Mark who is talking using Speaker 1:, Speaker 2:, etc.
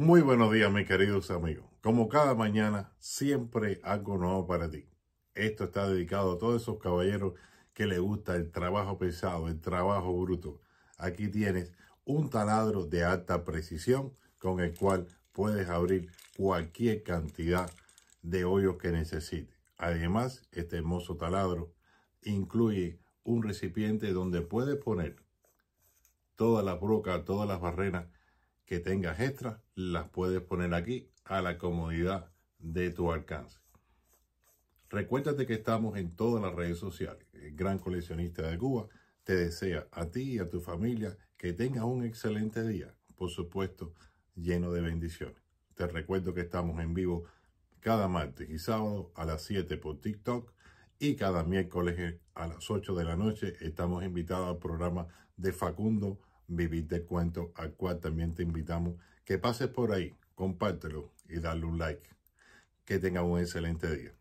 Speaker 1: Muy buenos días, mis queridos amigos. Como cada mañana, siempre algo nuevo para ti. Esto está dedicado a todos esos caballeros que les gusta el trabajo pesado, el trabajo bruto. Aquí tienes un taladro de alta precisión con el cual puedes abrir cualquier cantidad de hoyos que necesites. Además, este hermoso taladro incluye un recipiente donde puedes poner todas las brocas todas las barrenas que tengas extras, las puedes poner aquí a la comodidad de tu alcance. Recuérdate que estamos en todas las redes sociales. El gran coleccionista de Cuba te desea a ti y a tu familia que tengas un excelente día, por supuesto, lleno de bendiciones. Te recuerdo que estamos en vivo cada martes y sábado a las 7 por TikTok y cada miércoles a las 8 de la noche estamos invitados al programa de Facundo Vivir de Cuento, al cual también te invitamos que pases por ahí, compártelo y dale un like. Que tengas un excelente día.